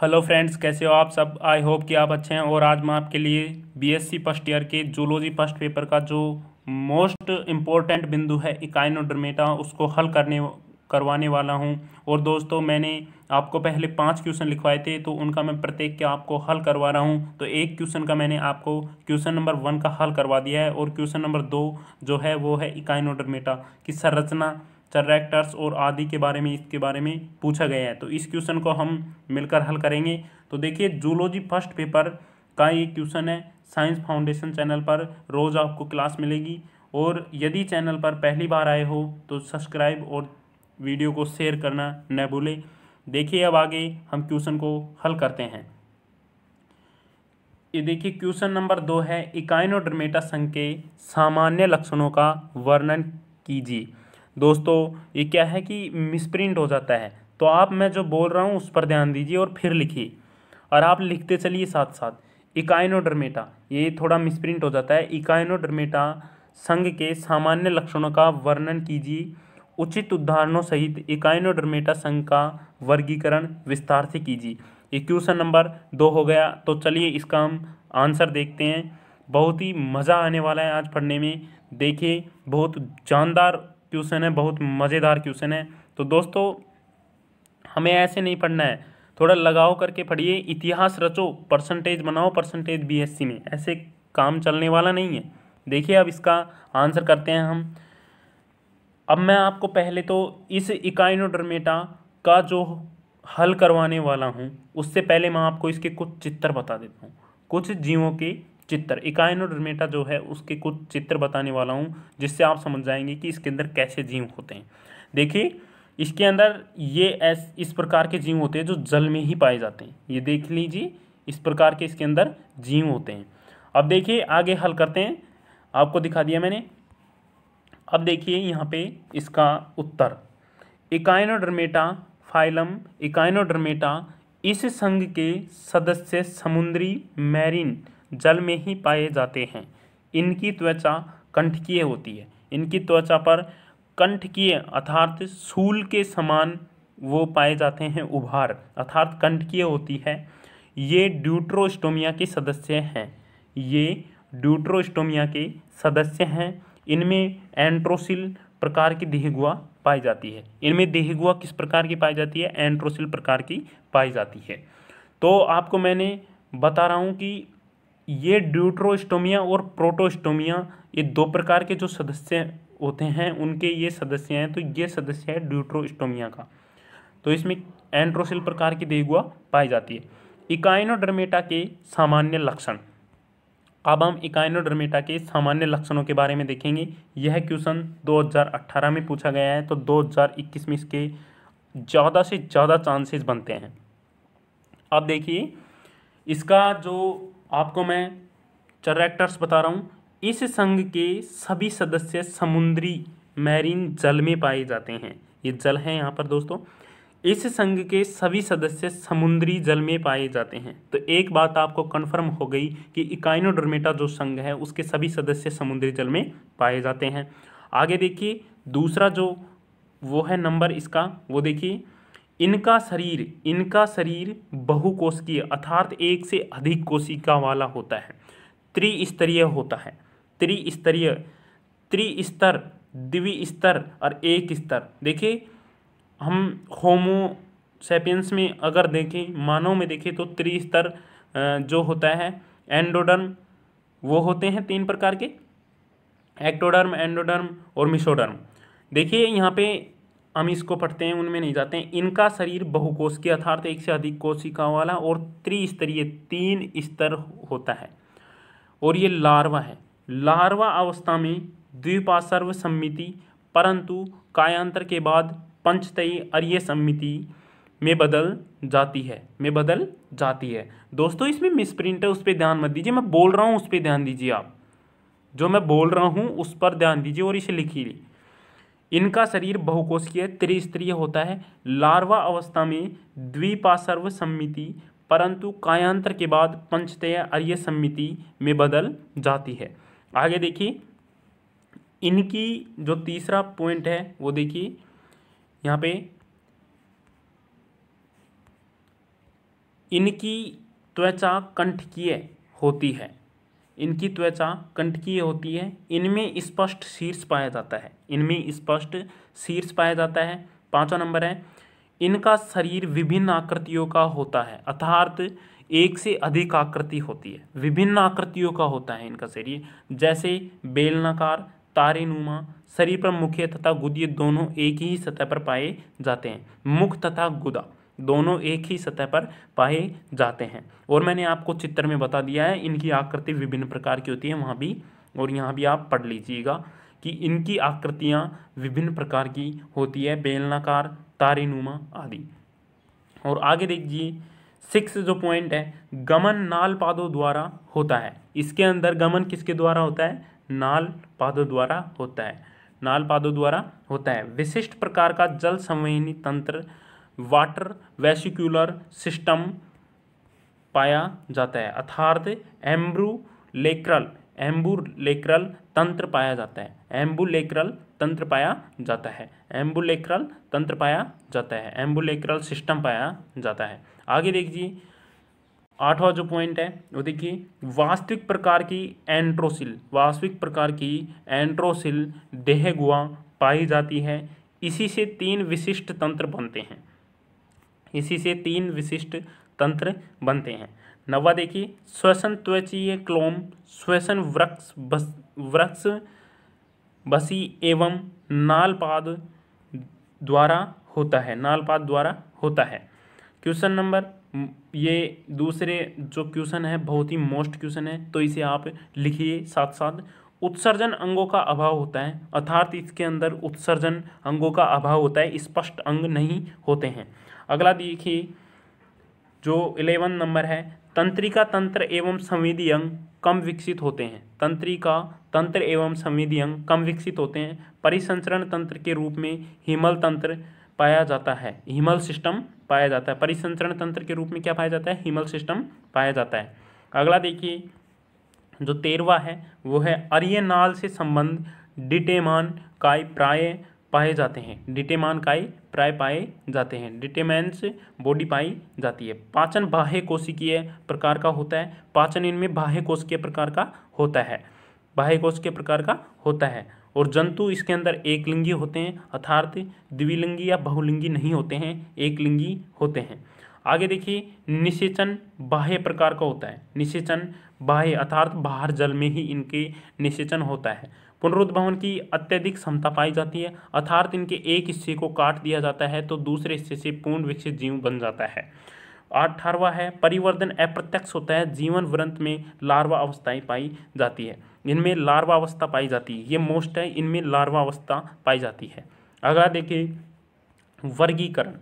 hello friends कैसे हो आप सब आई होप कि आप अच्छे हैं और आज मैं आपके लिए बीएससी फर्स्ट ईयर के जूलॉजी फर्स्ट पेपर का जो मोस्ट इम्पोर्टेंट बिंदु है इकाइनोडर्मेटा उसको हल करने करवाने वाला हूं और दोस्तों मैंने आपको पहले पांच क्वेश्चन लिखवाए थे तो उनका मैं प्रत्येक के आपको हल करवा रहा हूँ तो एक क्वेश्चन का मैंने आपको क्वेश्चन नंबर वन का हल करवा दिया है और क्वेश्चन नंबर दो जो है वो है इकाइनोडर्मेटा की संरचना सर्रेक्टर्स और आदि के बारे में इसके बारे में पूछा गया है तो इस क्वेश्चन को हम मिलकर हल करेंगे तो देखिए जूलॉजी फर्स्ट पेपर का ये क्वेश्चन है साइंस फाउंडेशन चैनल पर रोज़ आपको क्लास मिलेगी और यदि चैनल पर पहली बार आए हो तो सब्सक्राइब और वीडियो को शेयर करना न भूलें देखिए अब आगे हम क्वेश्चन को हल करते हैं ये देखिए क्वेश्चन नंबर दो है इकाइनोडर्मेटा संघ के सामान्य लक्षणों का वर्णन कीजिए दोस्तों ये क्या है कि मिसप्रिंट हो जाता है तो आप मैं जो बोल रहा हूँ उस पर ध्यान दीजिए और फिर लिखिए और आप लिखते चलिए साथ साथ इकाइनोडर्मेटा ये थोड़ा मिसप्रिंट हो जाता है इकाइनोडर्मेटा संघ के सामान्य लक्षणों का वर्णन कीजिए उचित उदाहरणों सहित इकाइनोडर्मेटा संघ का वर्गीकरण विस्तार से कीजिए ये क्वेश्चन नंबर दो हो गया तो चलिए इसका हम आंसर देखते हैं बहुत ही मज़ा आने वाला है आज पढ़ने में देखिए बहुत जानदार क्वेश्चन है बहुत मज़ेदार क्वेश्चन है तो दोस्तों हमें ऐसे नहीं पढ़ना है थोड़ा लगाव करके पढ़िए इतिहास रचो परसेंटेज बनाओ परसेंटेज बीएससी में ऐसे काम चलने वाला नहीं है देखिए अब इसका आंसर करते हैं हम अब मैं आपको पहले तो इस इकाइनोडर्मेटा का जो हल करवाने वाला हूँ उससे पहले मैं आपको इसके कुछ चित्र बता देता हूँ कुछ जीवों के चित्र इकाइनोडर्मेटा जो है उसके कुछ चित्र बताने वाला हूँ जिससे आप समझ जाएंगे कि इसके अंदर कैसे जीव होते हैं देखिए इसके अंदर ये ऐस इस प्रकार के जीव होते हैं जो जल में ही पाए जाते हैं ये देख लीजिए इस प्रकार के इसके अंदर जीव होते हैं अब देखिए आगे हल करते हैं आपको दिखा दिया मैंने अब देखिए यहाँ पे इसका उत्तर इकाइनोडर्मेटा फाइलम इकाइनोडर्मेटा इस संघ के सदस्य समुद्री मैरिन जल में ही पाए जाते हैं इनकी त्वचा कंठकीय होती है इनकी त्वचा पर कंठकीय अर्थात सूल के समान वो पाए जाते हैं उभार अर्थात कंठकीय होती है ये ड्यूट्रोस्टोमिया के सदस्य हैं ये ड्यूट्रोस्टोमिया के सदस्य हैं इनमें एंट्रोसिल प्रकार की देहगुआ पाई जाती है इनमें देहगुआ किस प्रकार की पाई जाती है एंट्रोसिल प्रकार की पाई जाती है तो आपको मैंने बता रहा हूँ कि ये ड्यूट्रोस्टोमिया और प्रोटोस्टोमिया ये दो प्रकार के जो सदस्य होते हैं उनके ये सदस्य हैं तो ये सदस्य है ड्यूट्रोस्टोमिया का तो इसमें एंट्रोसिल प्रकार की देगुआ पाई जाती है इकाइनोडर्मेटा के सामान्य लक्षण अब हम इकाइनोडर्मेटा के सामान्य लक्षणों के बारे में देखेंगे यह क्वेश्चन 2018 में पूछा गया है तो 2021 में इसके ज़्यादा से ज़्यादा चांसेस बनते हैं अब देखिए इसका जो आपको मैं चरैक्टर्स बता रहा हूँ इस संघ के सभी सदस्य समुद्री मैरीन जल में पाए जाते हैं ये जल है यहाँ पर दोस्तों इस संघ के सभी सदस्य समुद्री जल में पाए जाते हैं तो एक बात आपको कन्फर्म हो गई कि इकाइनोडर्मेटा जो संघ है उसके सभी सदस्य समुद्री जल में पाए जाते हैं आगे देखिए दूसरा जो वो है नंबर इसका वो देखिए इनका शरीर इनका शरीर बहुकोशिकीय अर्थात एक से अधिक कोशिका वाला होता है त्रिस्तरीय होता है त्रिस्तरीय त्रिस्तर द्विस्तर और एक स्तर देखिए हम होमो सेपियंस में अगर देखें मानव में देखें तो त्रिस्तर जो होता है एंडोडर्म वो होते हैं तीन प्रकार के एक्टोडर्म एंडोडर्म और मिसोडर्म देखिए यहाँ पे हम इसको पढ़ते हैं उनमें नहीं जाते हैं इनका शरीर के अर्थात एक से अधिक कोशिकाओं वाला और त्रिस्तरीय तीन स्तर होता है और ये लार्वा है लार्वा अवस्था में द्विपासर्व सम्मिति परंतु कायांतर के बाद पंचतयी अर्य सम्मिति में बदल जाती है में बदल जाती है दोस्तों इसमें मिसप्रिंट है उस पर ध्यान मत दीजिए मैं बोल रहा हूँ उस पर ध्यान दीजिए आप जो मैं बोल रहा हूँ उस पर ध्यान दीजिए और इसे लिखिए इनका शरीर बहुकोशिकीय त्रिस्तरीय होता है लार्वा अवस्था में द्विपासर्व सम्मिति परंतु कायांतर के बाद पंचतय अर्य सम्मिति में बदल जाती है आगे देखिए इनकी जो तीसरा पॉइंट है वो देखिए यहाँ पे इनकी त्वचा कंठकीय होती है इनकी त्वचा कंटकीय होती है इनमें स्पष्ट शीर्ष पाया जाता है इनमें स्पष्ट शीर्ष पाया जाता है पाँचवा नंबर है इनका शरीर विभिन्न आकृतियों का होता है अर्थात एक से अधिक आकृति होती है विभिन्न आकृतियों का होता है इनका शरीर जैसे बेलनाकार तारेनुमा शरीर पर मुख्य तथा गुदीय दोनों एक ही सतह पर पाए जाते हैं मुख तथा गुदा दोनों एक ही सतह पर पाए जाते हैं और मैंने आपको चित्र में बता दिया है इनकी आकृति विभिन्न प्रकार की होती है वहाँ भी और यहाँ भी आप पढ़ लीजिएगा कि इनकी आकृतियाँ विभिन्न प्रकार की होती है बेलनाकार तारीनुमा आदि और आगे देखिए सिक्स जो पॉइंट है गमन नाल पादों द्वारा होता है इसके अंदर गमन किसके द्वारा होता है नाल पादों द्वारा होता है नाल पादों द्वारा होता है विशिष्ट प्रकार का जल संवहनी तंत्र वाटर वेसिकुलर सिस्टम पाया जाता है अर्थात एम्ब्रूलेक्रल एम्बुलेक्रल तंत्र पाया जाता है एम्बुलेक्रल तंत्र पाया जाता है एम्बुलेक्रल तंत्र पाया जाता है एम्बुलेक्रल सिस्टम पाया जाता है आगे देखिए आठवां जो पॉइंट है वो देखिए वास्तविक प्रकार की एंट्रोसिल वास्तविक प्रकार की एंट्रोसिल देहगुआ पाई जाती है इसी से तीन विशिष्ट तंत्र बनते हैं इसी से तीन विशिष्ट तंत्र बनते हैं नवा देखिए श्वसन त्वचीय क्लोम श्वसन वृक्ष बस वृक्ष बसी एवं नालपाद द्वारा होता है नालपाद द्वारा होता है क्वेश्चन नंबर ये दूसरे जो क्वेश्चन है बहुत ही मोस्ट क्वेश्चन है तो इसे आप लिखिए साथ साथ उत्सर्जन अंगों का अभाव होता है अर्थात इसके अंदर उत्सर्जन अंगों का अभाव होता है स्पष्ट अंग नहीं होते हैं अगला देखिए जो इलेवन नंबर है तंत्रिका तंत्र एवं संविधि अंग कम विकसित होते हैं तंत्रिका तंत्र एवं संविधि अंग कम विकसित होते हैं परिसंचरण तंत्र के रूप में हिमल तंत्र पाया जाता है हिमल सिस्टम पाया जाता है परिसंचरण तंत्र के रूप में क्या पाया जाता है हिमल सिस्टम पाया जाता है अगला देखिए जो तेरवा है वो है अर्यनाल से संबंध डिटेमान काय प्राय पाए जाते हैं डिटेमान काय प्राय पाए जाते हैं डिटेमेंस बॉडी पाई जाती है पाचन बाह्य कोशिकीय प्रकार का होता है पाचन इनमें बाह्य कोशिकीय प्रकार का होता है बाह्य कोश के प्रकार का होता है और जंतु इसके अंदर एक लिंगी होते हैं अर्थात द्विलिंगी या बहुलिंगी नहीं होते हैं एक लिंगी होते हैं आगे देखिए निषेचन बाह्य प्रकार का होता है निषेचन बाह्य अर्थात बाहर जल में ही इनके निषेचन होता है पुनरुद्भवन की अत्यधिक क्षमता पाई जाती है अर्थात इनके एक हिस्से को काट दिया जाता है तो दूसरे हिस्से से पूर्ण विकसित जीव बन जाता है अठारवा है परिवर्तन अप्रत्यक्ष होता है जीवन व्रंत में लार्वा अवस्थाएं पाई जाती है इनमें लार्वा अवस्था पाई जाती है ये मोस्ट है इनमें लार्वा अवस्था पाई जाती है अगला देखिए वर्गीकरण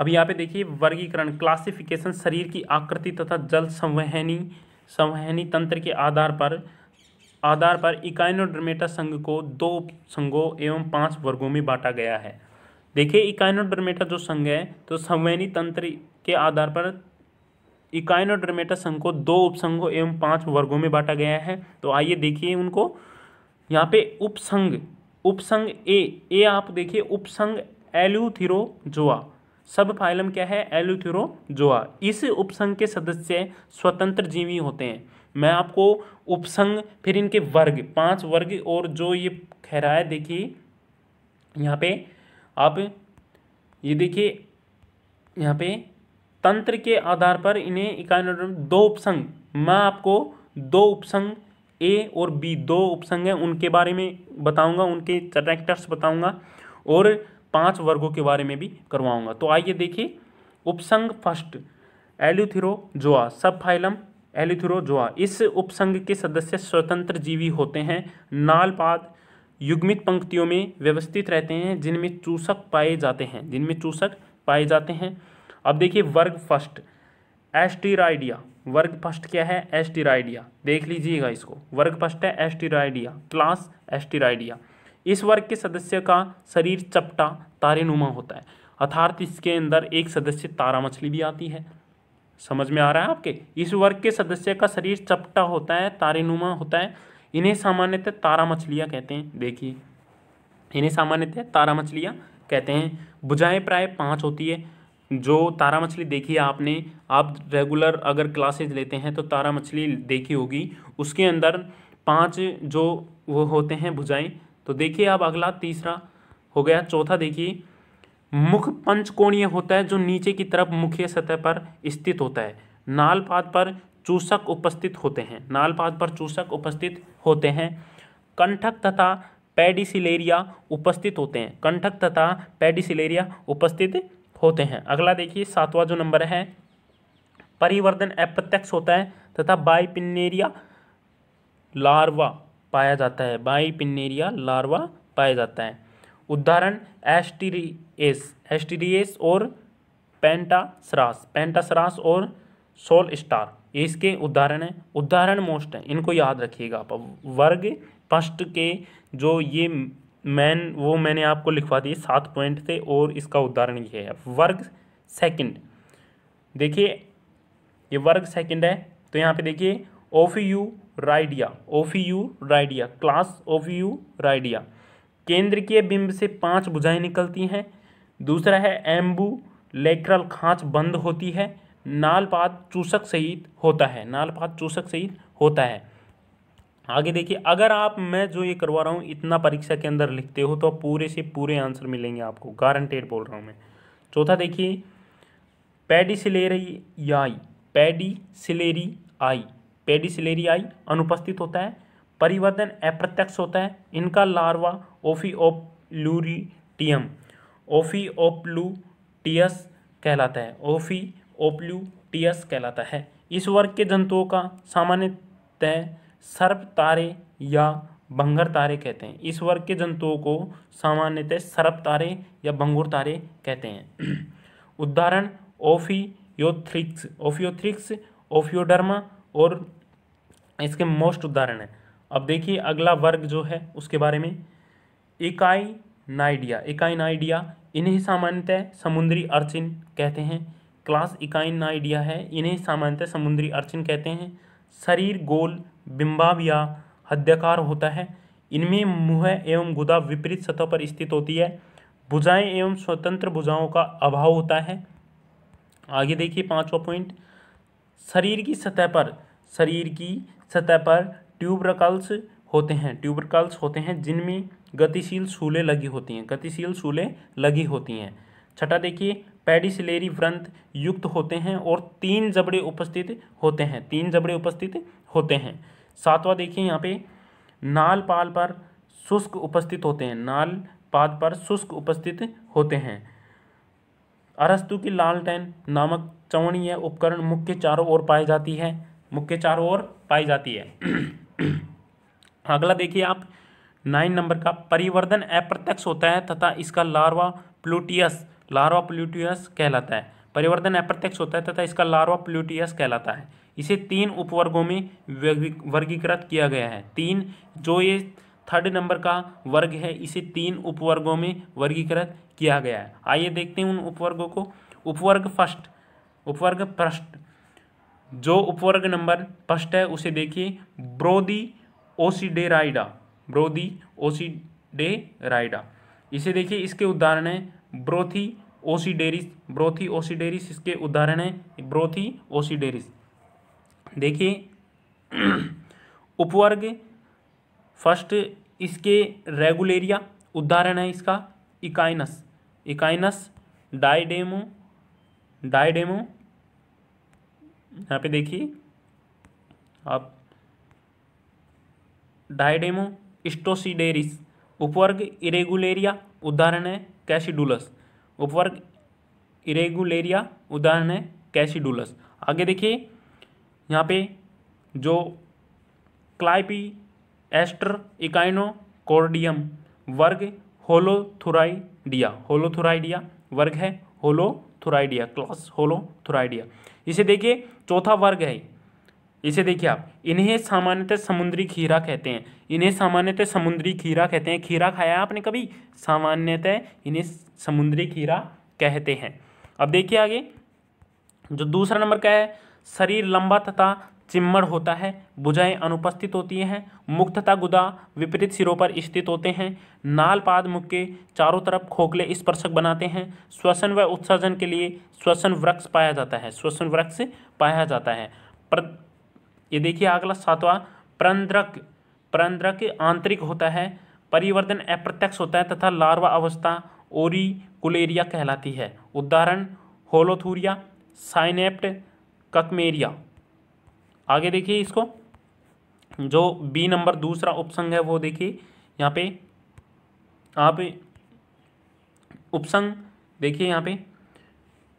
अब यहाँ पे देखिए वर्गीकरण क्लासिफिकेशन शरीर की आकृति तथा जल संवहनी संवहनी तंत्र के आधार पर आधार पर इकाइनोडर्मेटा संघ को दो संघों एवं पांच वर्गों में बांटा गया है देखिए इकाइनोडर्मेटा जो संघ है तो संवैनी तंत्र के आधार पर इकाइनोडर्मेटा संघ को दो उपसंघों एवं पांच वर्गों में बांटा गया है तो आइए देखिए उनको यहाँ पे उपसंघ उपसंघ ए ए आप देखिए उपसंघ जोआ सब फाइलम क्या है जोआ इस उपसंघ के सदस्य स्वतंत्र जीवी होते हैं मैं आपको उपसंग फिर इनके वर्ग पांच वर्ग और जो ये खैरा है देखिए यहाँ पे आप ये देखिए यहाँ पे तंत्र के आधार पर इन्हें इकाई दो उपसंग मैं आपको दो उपसंग ए और बी दो उपसंग हैं उनके बारे में बताऊंगा उनके करेक्टर्स बताऊंगा और पांच वर्गों के बारे में भी करवाऊंगा तो आइए देखिए उपसंग फर्स्ट एल्यूथिरो जोआ सब फाइलम एलिथुरोजोआ इस उपसंघ के सदस्य स्वतंत्र जीवी होते हैं नालपाद युग्मित पंक्तियों में व्यवस्थित रहते हैं जिनमें चूसक पाए जाते हैं जिनमें चूसक पाए जाते हैं अब देखिए वर्ग फर्स्ट एस्टिराइडिया वर्ग फर्स्ट क्या है एस्टिराइडिया देख लीजिएगा इसको वर्ग फर्स्ट है एस्टिराइडिया क्लास एस्टिराइडिया इस वर्ग के सदस्य का शरीर चपटा तारेनुमा होता है अर्थात इसके अंदर एक सदस्य तारा मछली भी आती है समझ में आ रहा है आपके इस वर्ग के सदस्य का शरीर चपटा होता है तारेनुमा होता है इन्हें सामान्यतः तारा मछलियाँ कहते हैं देखिए इन्हें सामान्यतः तारा मछलियाँ कहते हैं भुजाएँ प्राय पाँच होती है जो तारा मछली देखी है आपने आप रेगुलर अगर क्लासेज लेते हैं तो तारा मछली देखी होगी उसके अंदर पाँच जो वो होते हैं भुजाएँ तो देखिए आप अगला तीसरा हो गया चौथा देखिए मुख पंचकोणीय होता है जो नीचे की तरफ मुख्य सतह पर स्थित होता है नाल पाद पर चूसक उपस्थित होते हैं नाल पाद पर चूसक उपस्थित होते हैं कंठक तथा पेडिसिलेरिया उपस्थित होते हैं कंठक तथा पेडिसिलेरिया उपस्थित होते हैं अगला देखिए सातवां जो नंबर है परिवर्तन अप्रत्यक्ष होता है तथा बाईपिनेरिया लार्वा पाया जाता है बाईपिनेरिया लार्वा पाया जाता है उदाहरण एस टी री एस एस टी डी एस और पेंटासरास पेंटासरास और सोल स्टार इसके उदाहरण हैं उदाहरण मोस्ट हैं इनको याद रखिएगा आप वर्ग फर्स्ट के जो ये मैन वो मैंने आपको लिखवा दिए सात पॉइंट थे और इसका उदाहरण ये है वर्ग सेकंड देखिए ये वर्ग सेकंड है तो यहाँ पे देखिए ओफ यू राइडिया ओफ यू राइडिया क्लास ऑफ यू राइडिया केंद्र के बिंब से पांच भुजाएं निकलती हैं दूसरा है एम्बू लेक्रल खाँच बंद होती है नालपात चूसक सहित होता है नालपात चूसक सहित होता है आगे देखिए अगर आप मैं जो ये करवा रहा हूँ इतना परीक्षा के अंदर लिखते हो तो पूरे से पूरे आंसर मिलेंगे आपको गारंटेड बोल रहा हूँ मैं चौथा देखिए pedicellariae pedicellariae सिलेरी आई अनुपस्थित होता है परिवर्तन अप्रत्यक्ष होता है इनका लार्वा ओफीओप्लूरिटियम ओफीओप्लूटियस कहलाता है ओफीओप्लूटियस कहलाता है इस वर्ग के जंतुओं का सामान्यतः सर्प तारे या भंगर तारे कहते हैं इस वर्ग के जंतुओं को सामान्यतः सर्प तारे या भंगुर तारे कहते हैं उदाहरण ओफियोथ्रिक्स ओफियोथ्रिक्स ओफियोडर्मा और इसके मोस्ट उदाहरण हैं अब देखिए अगला वर्ग जो है उसके बारे में इकाई नाइडिया इकाई नाइडिया इन्हें सामान्यतः समुद्री अर्चिन कहते हैं क्लास इकाई नाइडिया है इन्हें सामान्यतः समुद्री अर्चिन कहते हैं शरीर गोल बिंबाब या हद्यकार होता है इनमें मुँह एवं गुदा विपरीत सतह पर स्थित होती है भुजाएं एवं स्वतंत्र भुजाओं का अभाव होता है आगे देखिए पांचवा पॉइंट शरीर की सतह पर शरीर की सतह पर ट्यूबरकल्स होते हैं ट्यूबरकल्स होते हैं जिनमें गतिशील सूले लगी होती हैं गतिशील सूले लगी होती हैं छठा देखिए पेडिसलेरी व्रंथ युक्त होते हैं और तीन जबड़े उपस्थित होते हैं तीन जबड़े उपस्थित होते हैं सातवां देखिए यहाँ पे नाल पाल पर शुष्क उपस्थित होते हैं नाल पाद पर शुष्क उपस्थित होते हैं अरस्तु की लालटेन नामक चवणीय उपकरण मुख्य चारों ओर पाई जाती है मुख्य चारों ओर पाई जाती है अगला देखिए आप नाइन नंबर का परिवर्धन अप्रत्यक्ष होता है तथा इसका लार्वा प्लूटियस लार्वा प्लूटियस कहलाता है परिवर्तन अप्रत्यक्ष होता है तथा इसका लार्वा प्लूटियस कहलाता है इसे तीन उपवर्गों में वर्गीकृत किया गया है तीन जो ये थर्ड नंबर का वर्ग है इसे तीन उपवर्गों में वर्गीकृत किया गया है आइए देखते हैं उन उपवर्गों को उपवर्ग फर्स्ट उपवर्ग फर्स्ट जो उपवर्ग नंबर फर्स्ट है उसे देखिए ब्रोदी ओसीडेराइडा ब्रोदी ओसीडेराइडा इसे देखिए इसके उदाहरण हैं ब्रोथी ओसीडेरिस ब्रोथी ओसीडेरिस इसके उदाहरण हैं ब्रोथी ओसीडेरिस देखिए उपवर्ग फर्स्ट इसके रेगुलेरिया उदाहरण है इसका इकाइनस इकाइनस डाइडेमो डाइडेमो यहाँ पे देखिए आप डायडेमो स्टोसीडेरिस उपवर्ग इरेगुलेरिया उदाहरण है कैसीडुलस उपवर्ग इरेगुलेरिया उदाहरण है कैसीडुलस आगे देखिए यहाँ पे जो क्लाइपी एस्टर इकाइनो कोर्डियम वर्ग होलोथुराइडिया होलोथुराइडिया वर्ग है होलोथुराइडिया क्लास होलोथुराइडिया इसे देखिए चौथा वर्ग है इसे देखिए आप इन्हें सामान्यतः समुद्री खीरा कहते हैं इन्हें सामान्यतः समुद्री खीरा कहते हैं खीरा खाया आपने कभी सामान्यतः इन्हें समुद्री खीरा कहते हैं अब देखिए आगे जो दूसरा नंबर का है शरीर लंबा तथा चिम्मड़ होता है भुजाएं अनुपस्थित होती हैं मुख तथा गुदा विपरीत सिरों पर स्थित होते हैं नाल पाद मुख के चारों तरफ खोखले स्पर्शक बनाते हैं श्वसन व उत्सर्जन के लिए श्वसन वृक्ष पाया जाता है श्वसन वृक्ष पाया जाता है प्र ये देखिए अगला सातवा प्रंद्रक प्रंद्रक आंतरिक होता है परिवर्तन अप्रत्यक्ष होता है तथा लार्वा अवस्था ओरी कुलेरिया कहलाती है उदाहरण होलोथूरिया साइनेप्ट ककमेरिया आगे देखिए इसको जो बी नंबर दूसरा उपसंग है वो देखिए यहाँ पे आप उपसंग देखिए यहाँ पे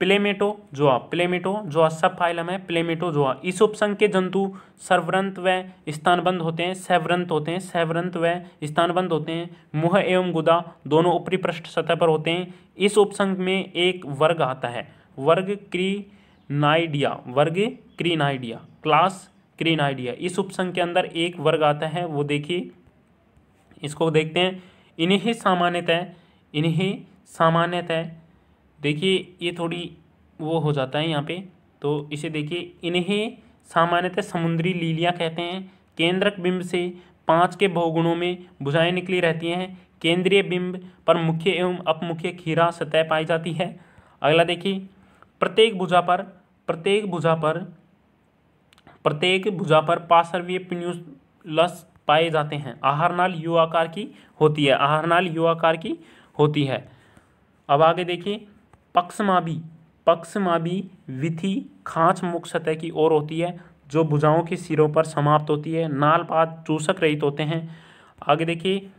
प्लेमेटो जोआ प्लेमेटो जोआ सब फाइलम है प्लेमेटो जोआ इस उपसंग के जंतु सर्वरंत व स्थानबंद होते हैं सैवरंत होते हैं सैवरंत व स्थानबंद होते हैं मुह एवं गुदा दोनों ऊपरी पृष्ठ सतह पर होते हैं इस उपसंग में एक वर्ग आता है वर्ग क्री नाइडिया वर्ग क्रीनाइडिया क्लास क्रीनाइडिया इस उपसंघ के अंदर एक वर्ग आता है वो देखिए इसको देखते हैं इन्हें सामान्यतः इन्हें सामान्यतः देखिए ये थोड़ी वो हो जाता है यहाँ पे तो इसे देखिए इन्हें सामान्यतः समुद्री लीलियाँ कहते हैं केंद्रक बिंब से पांच के बहुगुणों में बुझाएँ निकली रहती हैं केंद्रीय बिंब पर मुख्य एवं अपमुख्य खीरा सतह पाई जाती है अगला देखिए प्रत्येक भुजा पर प्रत्येक भुजा पर प्रत्येक भुजा पर पासर्वीय पिन्यूलस पाए जाते हैं आहार नाल यू आकार की होती है आहार नाल यू आकार की होती है अब आगे देखिए पक्षमाभि पक्षमाभि विधि खांच मुख सतह की ओर होती है जो भुजाओं के सिरों पर समाप्त होती है नाल पात चूसक रहित होते हैं आगे देखिए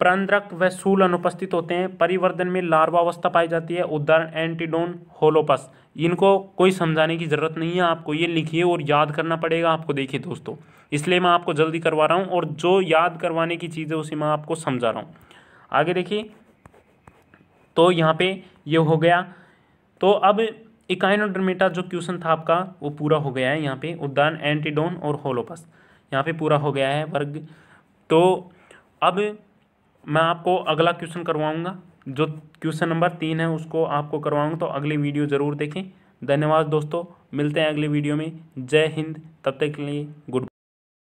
प्रंद्रक व सूल अनुपस्थित होते हैं परिवर्धन में लार्वा अवस्था पाई जाती है उदाहरण एंटीडोन होलोपस इनको कोई समझाने की ज़रूरत नहीं है आपको ये लिखिए और याद करना पड़ेगा आपको देखिए दोस्तों इसलिए मैं आपको जल्दी करवा रहा हूँ और जो याद करवाने की चीज़ है उसे मैं आपको समझा रहा हूँ आगे देखिए तो यहाँ पे ये हो गया तो अब इकाइनोड्रमेटा जो क्वेश्चन था आपका वो पूरा हो गया है यहाँ पे उदाहरण एंटीडोन और होलोपस यहाँ पे पूरा हो गया है वर्ग तो अब मैं आपको अगला क्वेश्चन करवाऊँगा जो क्वेश्चन नंबर तीन है उसको आपको करवाऊँगा तो अगली वीडियो ज़रूर देखें धन्यवाद दोस्तों मिलते हैं अगली वीडियो में जय हिंद तब तक के लिए गुड